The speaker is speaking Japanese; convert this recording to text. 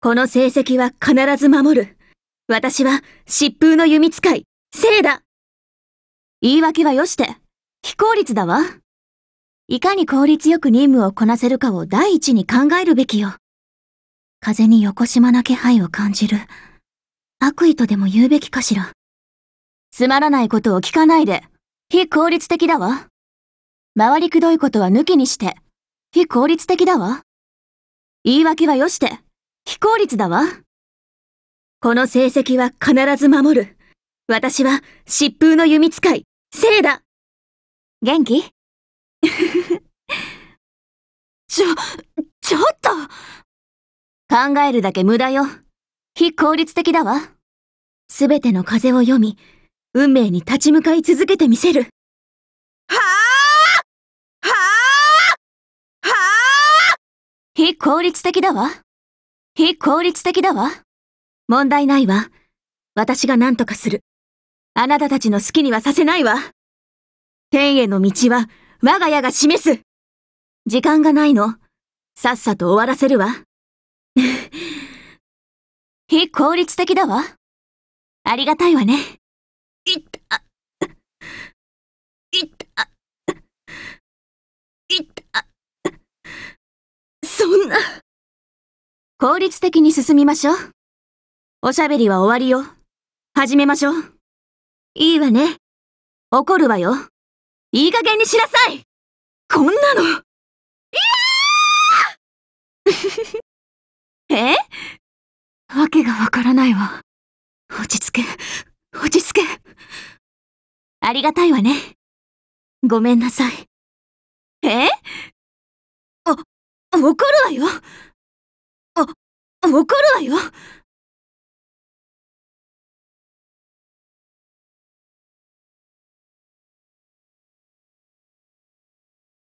この成績は必ず守る。私は疾風の弓使い、聖だ言い訳はよして、非効率だわ。いかに効率よく任務をこなせるかを第一に考えるべきよ。風に横島な気配を感じる。悪意とでも言うべきかしら。つまらないことを聞かないで、非効率的だわ。回りくどいことは抜きにして、非効率的だわ。言い訳はよして、非効率だわ。この成績は必ず守る。私は疾風の弓使い、聖だ元気 ちょ、ちょっと考えるだけ無駄よ。非効率的だわ。すべての風を読み、運命に立ち向かい続けてみせる。はあはあはあ非効率的だわ。非効率的だわ。問題ないわ。私が何とかする。あなたたちの好きにはさせないわ。天への道は我が家が示す。時間がないの。さっさと終わらせるわ。非効率的だわ。ありがたいわね。いっ効率的に進みましょう。おしゃべりは終わりよ。始めましょう。いいわね。怒るわよ。いい加減にしなさいこんなのいやー えわけがわからないわ。落ち着け、落ち着け。ありがたいわね。ごめんなさい。えあ、怒るわよ怒るわよ